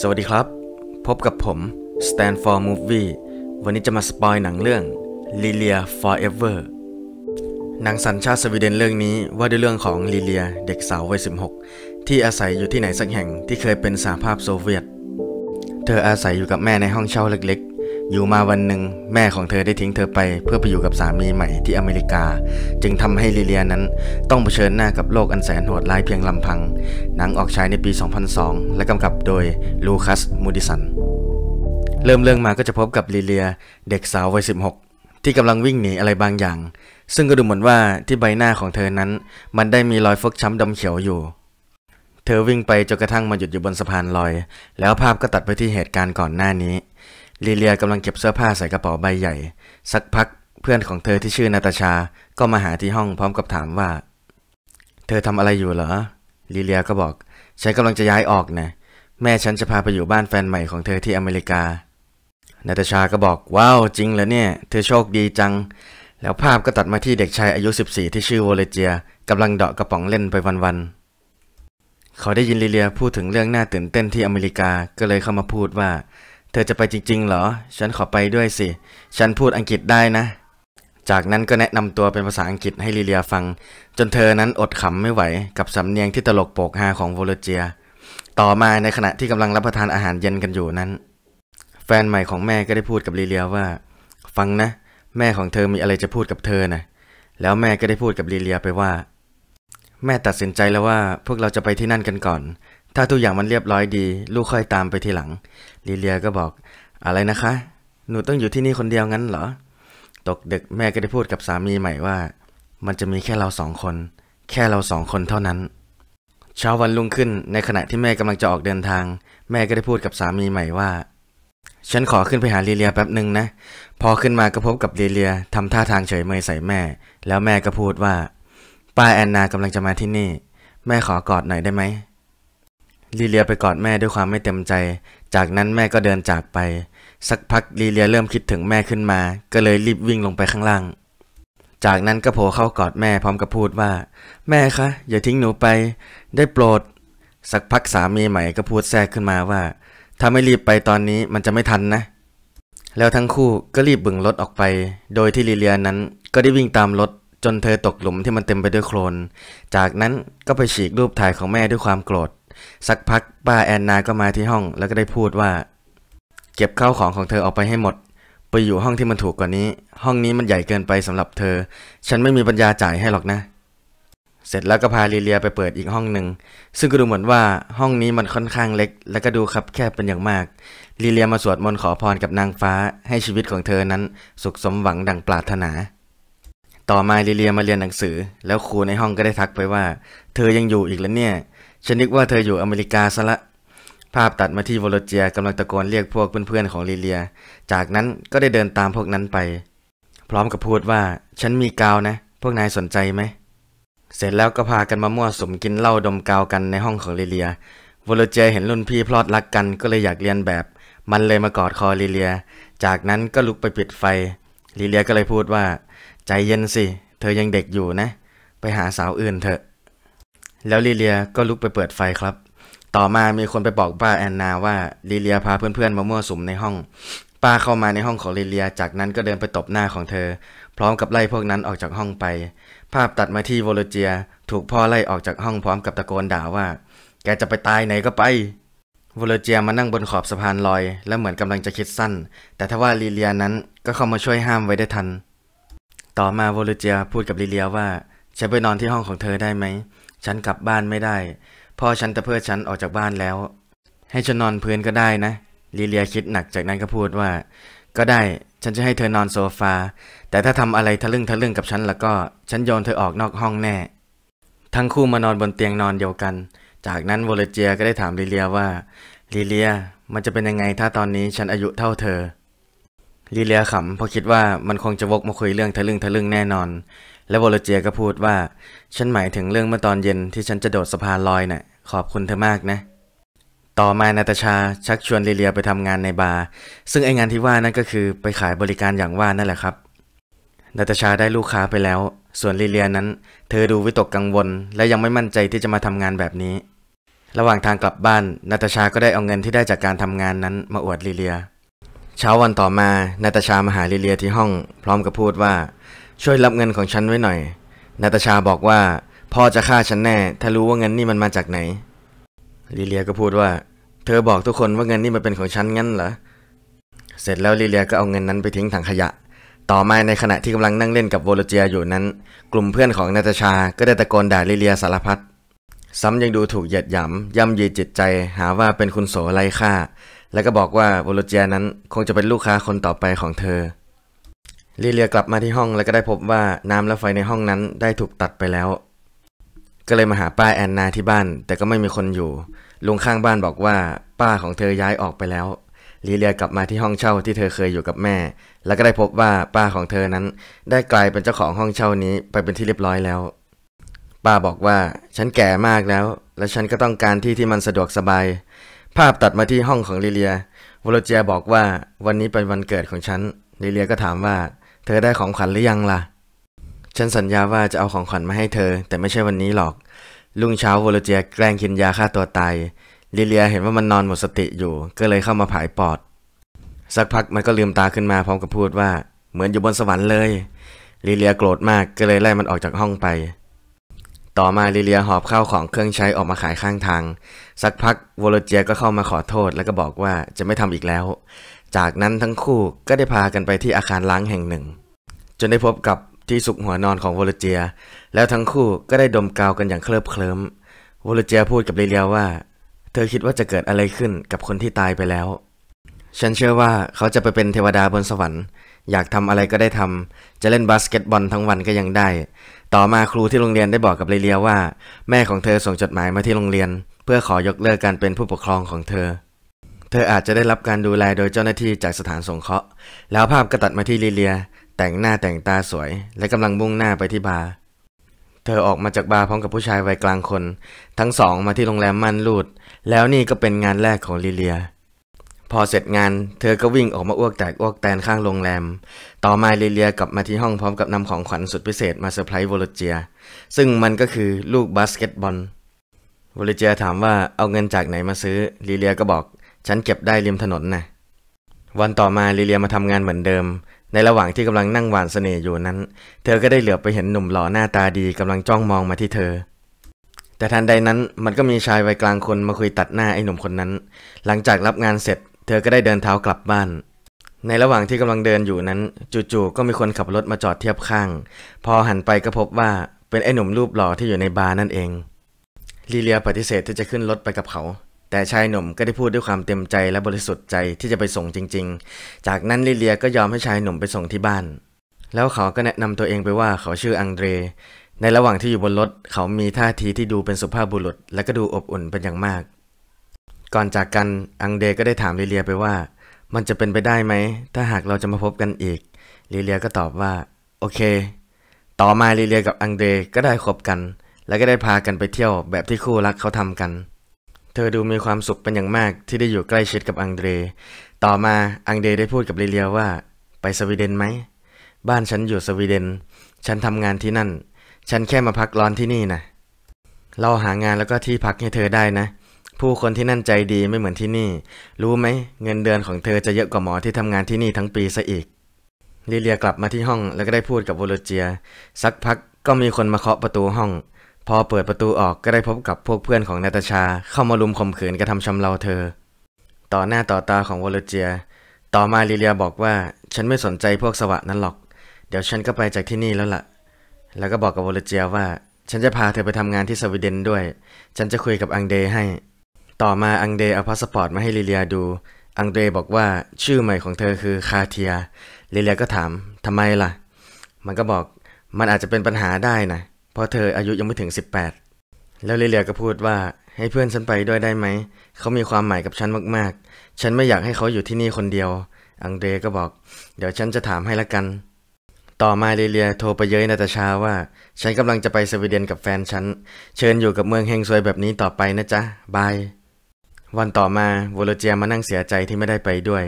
สวัสดีครับ พบกับผม Stand for Movie วันนี้จะมาสปอยหนังเรื่อง Lilia Forever หนังสัญชาติสวีเดนเรื่องนี้ว่าด้วยเรื่องของลิเลียเด็กสาววัย16 ที่อาศัยอยู่ที่ไหนสักแห่งที่เคยเป็นสหภาพโซเวียต เธออาศัยอยู่กับแม่ในห้องเช่าเล็กอยู่มาวันหนึ่ง แม่ของเธอได้ทิ้งเธอไปเพื่อไปอยู่กับสามีใหม่ที่อเมริกา จึงทำให้ลิเลียนั้น ต้องเผชิญหน้ากับโลกอันแสนโหดร้ายเพียงลำพัง หนังออกฉายในปี 2002 และกำกับโดยลูคัส มูดิสันเริ่มเรื่องมาก็จะพบกับลิเลียเด็กสาววัย 16 ที่กำลังวิ่งหนีอะไรบางอย่าง ซึ่งก็ดูเหมือนว่าที่ใบหน้าของเธอนั้น มันได้มีรอยฟกช้ำดำเขียวอยู่ เธอวิ่งไปจนกระทั่งมาหยุดอยู่บนสะพานลอย แล้วภาพก็ตัดไปที่เหตุการณ์ก่อนหน้านี้ลีเลียกำลังเก็บเสื้อผ้าใส่กระเป๋าใบใหญ่สักพักเพื่อนของเธอที่ชื่อนาตาชาก็มาหาที่ห้องพร้อมกับถามว่า เธอทำอะไรอยู่เหรอลีเลียก็บอกฉันกำลังจะย้ายออกนะแม่ฉันจะพา ไปอยู่บ้านแฟนใหม่ของเธอที่อเมริกา นาตาชาก็บอกว้าว จริงเหรอเนี่ย เธอโชคดีจัง แล้วภาพก็ตัดมาที่เด็กชายอายุ 14 ที่ชื่อโวเลเจียกำลังเดาะกระป๋องเล่นไปวันๆเขาได้ยินลีเลียพูดถึงเรื่องน่าตื่นเต้นที่อเมริกาก็เลยเข้ามาพูดว่าธอจะไปจริงๆ เหรอ ฉันขอไปด้วยสิ ฉันพูดอังกฤษได้นะ จากนั้นก็แนะนำตัวเป็นภาษาอังกฤษให้ลิเลียฟัง จนเธอนั้นอดขำไม่ไหวกับสำเนียงที่ตลกโปกฮาของโวลเจีย ต่อมาในขณะที่กำลังรับประทานอาหารเย็นกันอยู่นั้น แฟนใหม่ของแม่ก็ได้พูดกับลิเลียว่า ฟังนะ แม่ของเธอมีอะไรจะพูดกับเธอนะแล้วแม่ก็ได้พูดกับลิเลียไปว่า แม่ตัดสินใจแล้วว่าพวกเราจะไปที่นั่นกันก่อนถ้าทุกอย่างมันเรียบร้อยดี ลูกค่อยตามไปทีหลังลีเลียก็บอกอะไรนะคะ หนูต้องอยู่ที่นี่คนเดียวงั้นเหรอ ตกเด็กแม่ ก็ได้พูดกับสามีใหม่ว่า มันจะมีแค่เราสองคน แค่เราสองคนเท่านั้น เช้าวันรุ่งขึ้นในขณะที่แม่กำลังจะออกเดินทาง แม่ก็ได้พูดกับสามีใหม่ว่า ฉันขอขึ้นไปหาลีเลียแป๊บหนึ่งนะ พอขึ้นมาก็พบกับลีเลียทำท่าทางเฉยเมยใส่แม่ แล้วแม่ก็พูดว่าป้าแอนนากำลังจะมาที่นี่ แม่ขอกอดหน่อยได้ไหมลีเลียไปกอดแม่ด้วยความไม่เต็มใจ จากนั้นแม่ก็เดินจากไป สักพักลีเลียเริ่มคิดถึงแม่ขึ้นมา ก็เลยรีบวิ่งลงไปข้างล่าง จากนั้นก็โผล่เข้ากอดแม่พร้อมกับพูดว่า แม่คะอย่าทิ้งหนูไป ได้โปรด สักพักสามีใหม่ก็พูดแทรกขึ้นมาว่า ถ้าไม่รีบไปตอนนี้มันจะไม่ทันนะ แล้วทั้งคู่ก็รีบบึงรถออกไป โดยที่ลีเลียนั้นก็ได้วิ่งตามรถจนเธอตกหลุมที่มันเต็มไปด้วยโคลน จากนั้นก็ไปฉีกรูปถ่ายของแม่ด้วยความโกรธสักพักป้าแอนนาก็มาที่ห้องแล้วก็ได้พูดว่า เก็บข้าวของของเธอออกไปให้หมด ไปอยู่ห้องที่มันถูกกว่านี้ ห้องนี้มันใหญ่เกินไปสำหรับเธอ ฉันไม่มีปัญญาจ่ายให้หรอกนะ เสร็จแล้วก็พาลีเลียไปเปิดอีกห้องหนึ่งซึ่งก็ดูเหมือนว่าห้องนี้มันค่อนข้างเล็ก และก็ดูคับแคบเป็นอย่างมากลีเลียมาสวดมนต์ขอพรกับนางฟ้าให้ชีวิตของเธอนั้น สุขสมหวังดังปรารถนา ต่อมาลีเลียมาเรียนหนังสือ แล้วครูในห้องก็ได้ทักไปว่า เธอยังอยู่อีกแล้วเนี่ยฉันนึกว่าเธออยู่อเมริกาซะละ ภาพตัดมาที่วอลเจียกำลังตะโกนเรียกพวกเพื่อนๆของลิเลีย จากนั้นก็ได้เดินตามพวกนั้นไป พร้อมกับพูดว่า ฉันมีกาวนะ พวกนายสนใจไหม เสร็จแล้วก็พากันมามั่วสมกินเหล้าดมกาวกันในห้องของลิเลียวอลเจียเห็นรุ่นพี่พลอดรักกันก็เลยอยากเรียนแบบ มันเลยมากอดคอลิเลีย จากนั้นก็ลุกไปปิดไฟลิเลียก็เลยพูดว่า ใจเย็นสิเธอยังเด็กอยู่นะ ไปหาสาวอื่นเถอะแล้วลีเลียก็ลุกไปเปิดไฟครับ ต่อมามีคนไปบอกป้าแอนนาว่าลีเลียพาเพื่อนๆมามั่วสุมในห้อง ป้าเข้ามาในห้องของลีเลีย จากนั้นก็เดินไปตบหน้าของเธอ พร้อมกับไล่พวกนั้นออกจากห้องไป ภาพตัดมาที่โวลเจีย ถูกพ่อไล่ออกจากห้องพร้อมกับตะโกนด่าว่า แกจะไปตายไหนก็ไป โวลเจียมานั่งบนขอบสะพานลอย และเหมือนกำลังจะคิดสั้น แต่ทว่าลีเลียนั้นก็เข้ามาช่วยห้ามไว้ได้ทัน ต่อมาโวลเจียพูดกับลีเลียว่า ฉันไปนอนที่ห้องของเธอได้ไหมฉันกลับบ้านไม่ได้ พ่อฉันตะเพื่อฉันออกจากบ้านแล้ว ให้ฉันนอนพื้นก็ได้นะลีเลียคิดหนักจากนั้นก็พูดว่า ก็ได้ ฉันจะให้เธอนอนโซฟาแต่ถ้าทำอะไรทะลึ่งทะลึ่งกับฉันแล้วก็ ฉันโยนเธอออกนอกห้องแน่ ทั้งคู่มานอนบนเตียงนอนเดียวกัน จากนั้นโวลเจียก็ได้ถามลีเลียว่าลีเลีย มันจะเป็นยังไงถ้าตอนนี้ฉันอายุเท่าเธอลีเลียขำเพราะคิดว่ามันคงจะวกมาคุยเรื่องทะลึ่งทะลึ่งแน่นอนและวอลเจียก็พูดว่า ฉันหมายถึงเรื่องเมื่อตอนเย็นที่ฉันจะโดดสะพานลอยนะ่ะขอบคุณเธอมากนะ ต่อมานาตาชาชักชวนลิเลียไปทำงานในบาร์ ซึ่งไองานที่ว่านั่นก็คือไปขายบริการอย่างว่านั่นแหละครับ นาตาชาได้ลูกค้าไปแล้ว ส่วนลิเลียนั้น เธอดูวิตกกังวล และยังไม่มั่นใจที่จะมาทำงานแบบนี้ ระหว่างทางกลับบ้าน นาตาชาก็ได้เอาเงินที่ได้จากการทำงานนั้น มาอวดลิเลีย เช้าวันต่อมานาตาชามาหาลิเลียที่ห้อง พร้อมกับพูดว่าช่วยรับเงินของฉันไว้หน่อย นาตาชาบอกว่า พ่อจะฆ่าฉันแน่ ถ้ารู้ว่าเงินนี่มันมาจากไหน ลิเลียก็พูดว่า เธอบอกทุกคนว่าเงินนี่มันเป็นของฉันงั้นเหรอ เสร็จแล้วลิเลียก็เอาเงินนั้นไปทิ้งถังขยะ ต่อมาในขณะที่กำลังนั่งเล่นกับโวลเจียอยู่นั้น กลุ่มเพื่อนของนาตาชาก็ได้ตะโกนด่าลิเลียสารพัด ซ้ำยังดูถูกเหยียดหยำย่ำยีจิตใจหาว่าเป็นคุณโสไร้ค่า แล้วก็บอกว่าโวลเจียนั้นคงจะเป็นลูกค้าคนต่อไปของเธอลิเลียกลับมาที่ห้องแล้วก็ได้พบว่าน้ำและไฟในห้องนั้นได้ถูกตัดไปแล้ว ก็เลยมาหาป้าแอนนาที่บ้านแต่ก็ไม่มีคนอยู่ลุงข้างบ้านบอกว่าป้าของเธอย้ายออกไปแล้วลิเลียกลับมาที่ห้องเช่าที่เธอเคยอยู่กับแม่ แล้วก็ได้พบว่าป้าของเธอนั้นได้กลายเป็นเจ้าของห้องเช่านี้ไปเป็นที่เรียบร้อยแล้ว ป้าบอกว่าฉันแก่มากแล้ว และฉันก็ต้องการที่ที่มันสะดวกสบาย ภาพตัดมาที่ห้องของลิเลียวโลเจียบอกว่าวันนี้เป็นวันเกิดของฉันลิเลียก็ถามว่าเธอได้ของขวัญหรือยังล่ะ ฉันสัญญาว่าจะเอาของขวัญมาให้เธอ แต่ไม่ใช่วันนี้หรอก ลุงเช้าวลเจียแกล้งกินยาฆ่าตัวตาย ลิเลียเห็นว่ามันนอนหมดสติอยู่ ก็เลยเข้ามาผายปอด สักพักมันก็ลืมตาขึ้นมาพร้อมกับพูดว่า เหมือนอยู่บนสวรรค์เลย ลิเลียโกรธมากก็เลยไล่มันออกจากห้องไป ต่อมาลิเลียหอบข้าวของเครื่องใช้ออกมาขายข้างทาง สักพักวลเจียก็เข้ามาขอโทษ แล้วก็บอกว่าจะไม่ทำอีกแล้วจากนั้นทั้งคู่ก็ได้พากันไปที่อาคารล้างแห่งหนึ่งจนได้พบกับที่สุกหัวนอนของวอลเจีย แล้วทั้งคู่ก็ได้ดมกาวกันอย่างเคลิบเคลิ้มวอลเจียพูดกับลีเลียว่า เธอคิดว่าจะเกิดอะไรขึ้นกับคนที่ตายไปแล้ว ฉันเชื่อว่าเขาจะไปเป็นเทวดาบนสวรรค์อยากทำอะไรก็ได้ทำ จะเล่นบาสเกตบอลทั้งวันก็ยังได้ ต่อมาครูที่โรงเรียนได้บอกกับลีเลียว่า แม่ของเธอส่งจดหมายมาที่โรงเรียน เพื่อขอยกเลิกการเป็นผู้ปกครองของเธอเธออาจจะได้รับการดูแลโดยเจ้าหน้าที่จากสถานสงเคราะห์ แล้วภาพก็ตัดมาที่ลิเลีย แต่งหน้าแต่งตาสวย และกำลังมุ่งหน้าไปที่บาร์ เธอออกมาจากบาร์พร้อมกับผู้ชายวัยกลางคน ทั้งสองมาที่โรงแรมม่นรูด แล้วนี่ก็เป็นงานแรกของลิเลีย พอเสร็จงาน เธอก็วิ่งออกมาอ้วกแตกอ้วกแตนข้างโรงแรม ต่อมาลิเลียกลับมาที่ห้องพร้อมกับนำของขวัญสุดพิเศษมาเซอร์ไพรส์วอลเจียซึ่งมันก็คือลูกบาสเกตบอลวอลเจียถามว่าเอาเงินจากไหนมาซื้อลิเลียก็บอกฉันเก็บได้ริมถนนนะวันต่อมาลิเลียมาทำงานเหมือนเดิม ในระหว่างที่กำลังนั่งหวานเสน่ห์อยู่นั้น เธอก็ได้เหลือบไปเห็นหนุ่มหล่อ หน้าตาดีกำลังจ้องมองมาที่เธอ แต่ทันใดนั้นมันก็มีชายวัยกลางคนมาคุยตัดหน้าไอ้หนุ่มคนนั้น หลังจากรับงานเสร็จ เธอก็ได้เดินเท้ากลับบ้าน ในระหว่างที่กำลังเดินอยู่นั้น จู่ๆก็มีคนขับรถมาจอดเทียบข้าง พอหันไปก็พบว่าเป็นไอ้หนุ่มรูปหล่อที่อยู่ในบาร์นั่นเองลีเลียปฏิเสธที่จะขึ้นรถไปกับเขาแต่ชายหนุ่มก็ได้พูดด้วยความเต็มใจและบริสุทธิ์ใจที่จะไปส่งจริงๆ จากนั้นลิเลียก็ยอมให้ชายหนุ่มไปส่งที่บ้าน แล้วเขาก็แนะนำตัวเองไปว่าเขาชื่ออังเดรในระหว่างที่อยู่บนรถ เขามีท่าทีที่ดูเป็นสุภาพบุรุษ และก็ดูอบอุ่นเป็นอย่างมาก ก่อนจากกันอังเดรก็ได้ถามลิเลียไปว่า มันจะเป็นไปได้ไหมถ้าหากเราจะมาพบกันอีกลิเลียก็ตอบว่าโอเค ต่อมาลิเลียกับอังเดรก็ได้คบกัน และก็ได้พากันไปเที่ยวแบบที่คู่รักเขาทำกันเธอดูมีความสุขเป็นอย่างมากที่ได้อยู่ใกล้ชิดกับอังเดรต่อมาอังเดรได้พูดกับลิเลียว่า ไปสวีเดนไหม บ้านฉันอยู่สวีเดน ฉันทำงานที่นั่น ฉันแค่มาพักร้อนที่นี่นะเราหางานแล้วก็ที่พักให้เธอได้นะ ผู้คนที่นั่นใจดีไม่เหมือนที่นี่ รู้ไหมเงินเดือนของเธอจะเยอะกว่าหมอที่ทำงานที่นี่ทั้งปีซะอีก ลิเลียกลับมาที่ห้องแล้วก็ได้พูดกับโวลเจีย สักพักก็มีคนมาเคาะประตูห้องพอเปิดประตูออกก็ได้พบกับพวกเพื่อนของนาตาชาเข้ามาลุมข่มขืนกระทำชำเราเธอ ต่อหน้าต่อตาของวอลเจีย ต่อมาลิเลียบอกว่าฉันไม่สนใจพวกสวะนั้นหรอก เดี๋ยวฉันก็ไปจากที่นี่แล้วละ่ะ แล้วก็บอกกับวอลเจียว่า ฉันจะพาเธอไปทำงานที่สวีเดนด้วย ฉันจะคุยกับอังเดยให้ ต่อมาอังเดยเอาพาสปอร์ตมาให้ลิเลียดู อังเดยบอกว่าชื่อใหม่ของเธอคือคาเทียลิเลียก็ถามทำไมล่ะ มันก็บอกมันอาจจะเป็นปัญหาได้นะพราะเธออายุยังไม่ถึง 18 แล้วลเลียก็พูดว่า ให้เพื่อนฉันไปด้วยได้ไหม เขามีความหมายกับฉันมากๆ ฉันไม่อยากให้เขาอยู่ที่นี่คนเดียว อังเดรก็บอก เดี๋ยวฉันจะถามให้ละกัน ต่อมาลเลียโทรไปเย้ยนาตาชาว่าฉันกำลังจะไปสวีเดนกับแฟนฉัน เชิญอยู่กับเมืองเฮงซวยแบบนี้ต่อไปนะจ๊ะบาย วันต่อมาโวโลเจียมานั่งเสียใจที่ไม่ได้ไปด้วย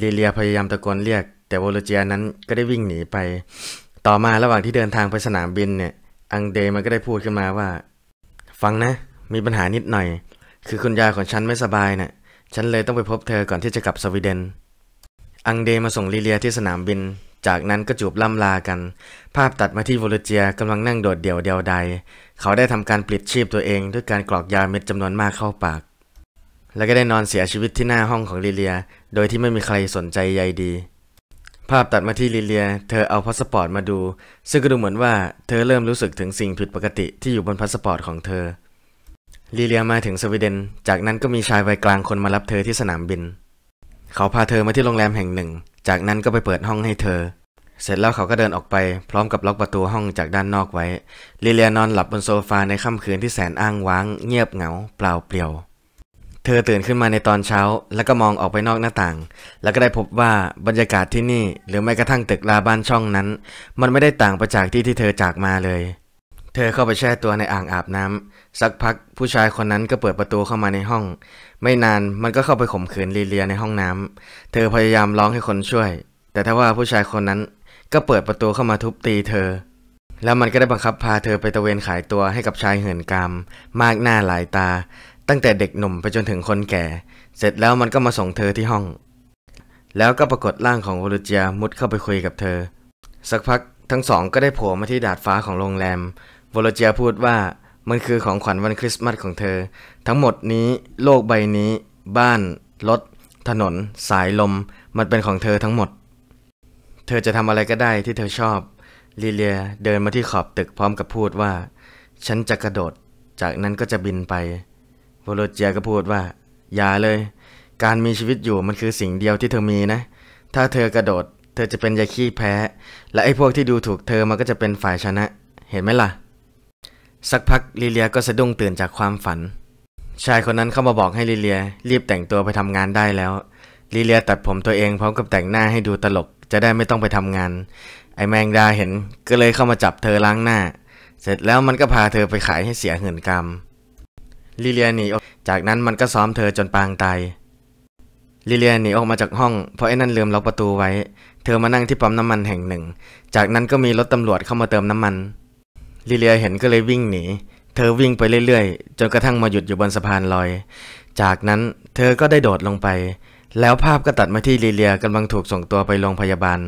ลเลียพยายามตะโกนเรียก แต่โวโลเจียนั้นก็ได้วิ่งหนีไป ต่อมาระหว่างที่เดินทางไปสนามบินเนี่ยอังเดมันก็ได้พูดขึ้นมาว่า ฟังนะ มีปัญหานิดหน่อย คือคุณยายของฉันไม่สบายนะ่ะฉันเลยต้องไปพบเธอก่อนที่จะกลับสวีเดน อังเดมาส่งลิเลียที่สนามบิน จากนั้นก็จูบล่ำลากัน ภาพตัดมาที่วลเจียกำลังนั่งโดดเดี่ยวเดียวดายเขาได้ทำการปลิดชีพตัวเองด้วยการกรอกยาเม็ดจำนวนมากเข้าปาก แล้วก็ได้นอนเสียชีวิตที่หน้าห้องของลิเลีย โดยที่ไม่มีใครสนใจใยดีภาพตัดมาที่ลิเลีย เธอเอาพาสปอร์ตมาดู ซึ่งก็ดูเหมือนว่าเธอเริ่มรู้สึกถึงสิ่งผิดปกติที่อยู่บนพาสปอร์ตของเธอ ลิเลียมาถึงสวีเดน จากนั้นก็มีชายวัยกลางคนมารับเธอที่สนามบิน เขาพาเธอมาที่โรงแรมแห่งหนึ่ง จากนั้นก็ไปเปิดห้องให้เธอ เสร็จแล้วเขาก็เดินออกไปพร้อมกับล็อกประตูห้องจากด้านนอกไว้ ลิเลียนอนหลับบนโซฟาในค่ำคืนที่แสนอ้างว้าง เงียบเหงาเปล่าเปลี่ยวเธอตื่นขึ้นมาในตอนเช้าแล้วก็มองออกไปนอกหน้าต่าง แล้วก็ได้พบว่าบรรยากาศที่นี่หรือแม้กระทั่งตึกลาบ้านช่องนั้นมันไม่ได้ต่างไปจากที่ที่เธอจากมาเลย เธอเข้าไปแช่ตัวในอ่างอาบน้ำสักพักผู้ชายคนนั้นก็เปิดประตูเข้ามาในห้อง ไม่นานมันก็เข้าไปข่มขืนลีเลียในห้องน้ำเธอพยายามร้องให้คนช่วย แต่ทว่าผู้ชายคนนั้นก็เปิดประตูเข้ามาทุบตีเธอ แล้วมันก็ได้บังคับพาเธอไปตะเวนขายตัวให้กับชายเหินกรรมมากหน้าหลายตาตั้งแต่เด็กหนุ่มไปจนถึงคนแก่ เสร็จแล้วมันก็มาส่งเธอที่ห้อง แล้วก็ปรากฏร่างของวอลูเจียมุดเข้าไปคุยกับเธอ สักพักทั้งสองก็ได้โผล่มาที่ดาดฟ้าของโรงแรมวอลูเจียพูดว่ามันคือของขวัญวันคริสต์มาสของเธอ ทั้งหมดนี้โลกใบนี้ บ้านรถถนน สายลมมันเป็นของเธอทั้งหมด เธอจะทำอะไรก็ได้ที่เธอชอบลีเลียเดินมาที่ขอบตึกพร้อมกับพูดว่า ฉันจะกระโดด จากนั้นก็จะบินไปโลเจียก็พูดว่าอย่าเลย การมีชีวิตอยู่มันคือสิ่งเดียวที่เธอมีนะ ถ้าเธอกระโดด เธอจะเป็นยาขี้แพ้ และไอ้พวกที่ดูถูกเธอมันก็จะเป็นฝ่ายชนะ เห็นไหมล่ะ สักพักลิเลียก็สะดุ้งตื่นจากความฝัน ชายคนนั้นเข้ามาบอกให้ลิเลียรีบแต่งตัวไปทำงานได้แล้วลิเลียตัดผมตัวเองพร้อมกับแต่งหน้าให้ดูตลกจะได้ไม่ต้องไปทำงาน ไอ้แมงดาเห็นก็เลยเข้ามาจับเธอล้างหน้า เสร็จแล้วมันก็พาเธอไปขายให้เสียเงินกรรมลิเลียหนีออก จากนั้นมันก็ซ้อมเธอจนปางตาย ลิเลียหนีออกมาจากห้องเพราะไอ้นั่นลืมล็อกประตูไว้ เธอมานั่งที่ปั๊มน้ำมันแห่งหนึ่ง จากนั้นก็มีรถตำรวจเข้ามาเติมน้ำมัน ลิเลียเห็นก็เลยวิ่งหนี เธอวิ่งไปเรื่อยๆ จนกระทั่งมาหยุดอยู่บนสะพานลอย จากนั้นเธอก็ได้โดดลงไป แล้วภาพก็ตัดมาที่ลิเลียกำลังถูกส่งตัวไปโรงพยาบาล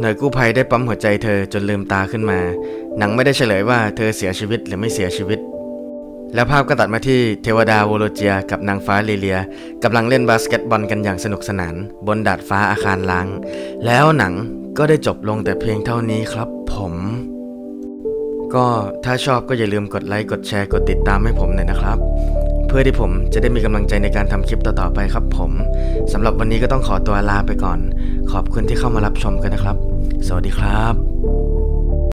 หน่วยกู้ภัยได้ปั๊มหัวใจเธอจนลืมตาขึ้นมา หนังไม่ได้เฉลยว่าเธอเสียชีวิตหรือไม่เสียชีวิตแล้วภาพก็ตัดมาที่เทวดาโวโลเจีย กับนางฟ้าลเลียกำลังเล่นบาสเกตบอลกันอย่างสนุกสนาน บนดาดฟ้าอาคารล้าง แล้วหนังก็ได้จบลงแต่เพียงเท่านี้ครับผม ก็ถ้าชอบก็อย่าลืมกดไลค์กดแชร์กดติดตามให้ผมหน่อยนะครับ เพื่อที่ผมจะได้มีกำลังใจในการทำคลิปต่อๆไปครับผมสำหรับวันนี้ก็ต้องขอตัวลาไปก่อน ขอบคุณที่เข้ามารับชมกันนะครับ สวัสดีครับ